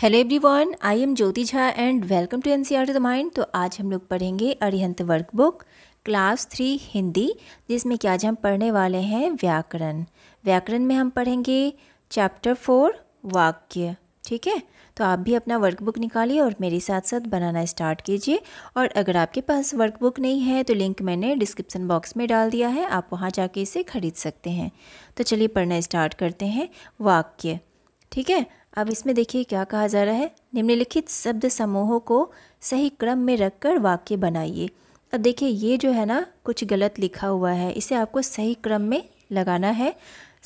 hello everyone I am Jyoti Jha and welcome to NCERT the mind तो आज हम लोग पढ़ेंगे Arihant workbook class three Hindi जिसमें कि आज हम पढ़ने वाले हैं व्याकरण व्याकरण में हम पढ़ेंगे चैप्टर फोर वाक्य ठीक है तो आप भी अपना वर्कबुक निकालिए और मेरे साथ साथ बनाना स्टार्ट कीजिए और अगर आपके पास वर्कबुक नहीं है तो लिंक मैंने डिस्क्रिप्सन बॉक्स में डाल दिया है आप वहाँ जाके इसे खरीद सकते हैं तो चलिए पढ़ना स्टार्ट करते हैं वाक्य ठीक है अब इसमें देखिए क्या कहा जा रहा है निम्नलिखित शब्द समूहों को सही क्रम में रखकर वाक्य बनाइए अब देखिए ये जो है ना कुछ गलत लिखा हुआ है इसे आपको सही क्रम में लगाना है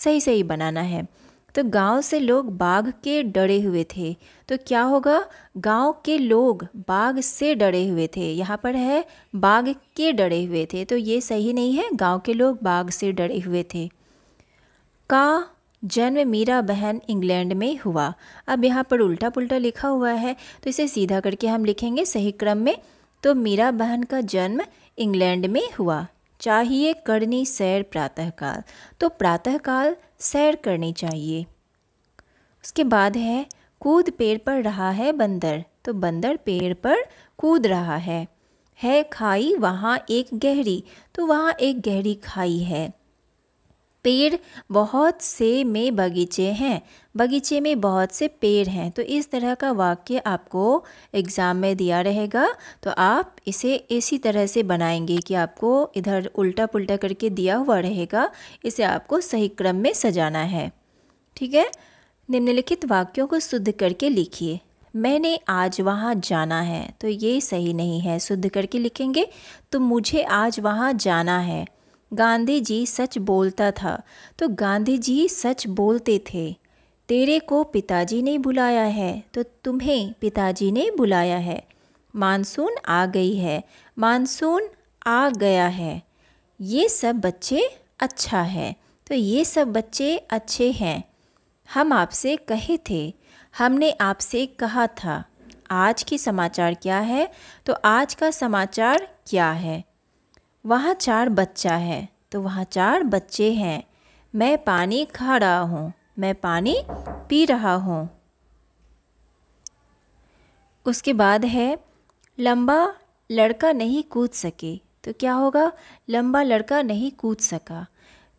सही सही बनाना है तो गांव से लोग बाघ के डरे हुए थे तो क्या होगा गांव के लोग बाघ से डरे हुए थे यहाँ पर है बाघ के डरे हुए थे तो ये सही नहीं है गांव के लोग बाघ से डरे हुए थे का जन्म मीरा बहन इंग्लैंड में हुआ अब यहाँ पर उल्टा पुल्टा लिखा हुआ है तो इसे सीधा करके हम लिखेंगे सही क्रम में तो मीरा बहन का जन्म इंग्लैंड में हुआ चाहिए करनी सैर प्रातःकाल तो प्रातःकाल सैर करनी चाहिए उसके बाद है कूद पेड़ पर रहा है बंदर तो बंदर पेड़ पर कूद रहा है है खाई वहाँ एक गहरी तो वहाँ एक गहरी खाई है पेड़ बहुत से में बगीचे हैं बगीचे में बहुत से पेड़ हैं तो इस तरह का वाक्य आपको एग्ज़ाम में दिया रहेगा तो आप इसे इसी तरह से बनाएंगे कि आपको इधर उल्टा पुल्टा करके दिया हुआ रहेगा इसे आपको सही क्रम में सजाना है ठीक है निम्नलिखित वाक्यों को शुद्ध करके लिखिए मैंने आज वहाँ जाना है तो ये सही नहीं है शुद्ध करके लिखेंगे तो मुझे आज वहाँ जाना है गांधी जी सच बोलता था तो गांधी जी सच बोलते थे तेरे को पिताजी ने बुलाया है तो तुम्हें पिताजी ने बुलाया है मानसून आ गई है मानसून आ गया है ये सब बच्चे अच्छा है तो ये सब बच्चे अच्छे हैं हम आपसे कहे थे हमने आपसे कहा था आज की समाचार क्या है तो आज का समाचार क्या है वहाँ चार बच्चा है तो वहाँ चार बच्चे हैं मैं पानी खा रहा हूँ मैं पानी पी रहा हूँ उसके बाद है लंबा लड़का नहीं कूद सके तो क्या होगा लंबा लड़का नहीं कूद सका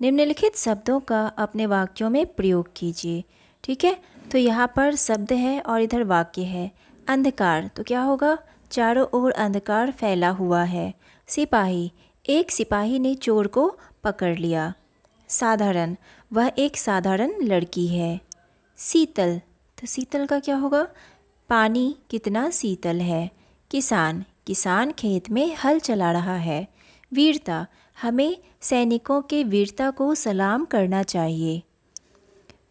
निम्नलिखित शब्दों का अपने वाक्यों में प्रयोग कीजिए ठीक है तो यहाँ पर शब्द है और इधर वाक्य है अंधकार तो क्या होगा चारों ओर अंधकार फैला हुआ है सिपाही एक सिपाही ने चोर को पकड़ लिया साधारण वह एक साधारण लड़की है शीतल तो शीतल का क्या होगा पानी कितना शीतल है किसान किसान खेत में हल चला रहा है वीरता हमें सैनिकों के वीरता को सलाम करना चाहिए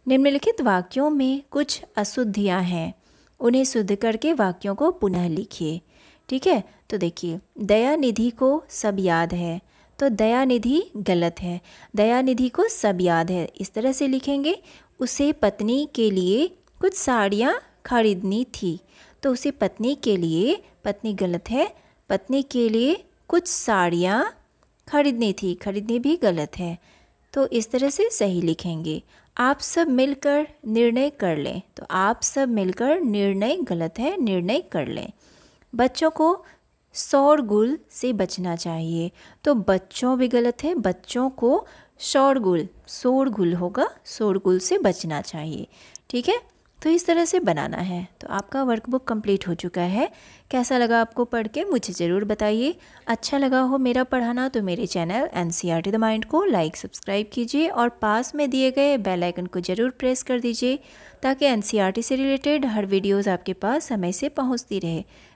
निम्नलिखित वाक्यों में कुछ अशुद्धियाँ हैं उन्हें शुद्ध करके वाक्यों को पुनः लिखिए ठीक है तो देखिए दया निधि को सब याद है तो दया निधि गलत है दया निधि को सब याद है इस तरह से लिखेंगे उसे पत्नी के लिए कुछ साड़ियाँ खरीदनी थी तो उसे पत्नी के लिए पत्नी गलत है पत्नी के लिए कुछ साड़ियाँ खरीदनी थी खरीदनी भी गलत है तो इस तरह से सही लिखेंगे आप सब मिलकर निर्णय कर लें तो आप सब मिलकर निर्णय गलत है निर्णय कर लें बच्चों को शोरगुल से बचना चाहिए तो बच्चों भी गलत है बच्चों को शोरगुल शोरगुल होगा शोरगुल से बचना चाहिए ठीक है तो इस तरह से बनाना है तो आपका वर्कबुक कंप्लीट हो चुका है कैसा लगा आपको पढ़ के मुझे ज़रूर बताइए अच्छा लगा हो मेरा पढ़ाना तो मेरे channel N C R T the mind को लाइक सब्सक्राइब कीजिए और पास में दिए गए बेल आइकन को ज़रूर प्रेस कर दीजिए ताकि एन सी आर टी से रिलेटेड हर वीडियोज़ आपके पास समय से पहुँचती रहे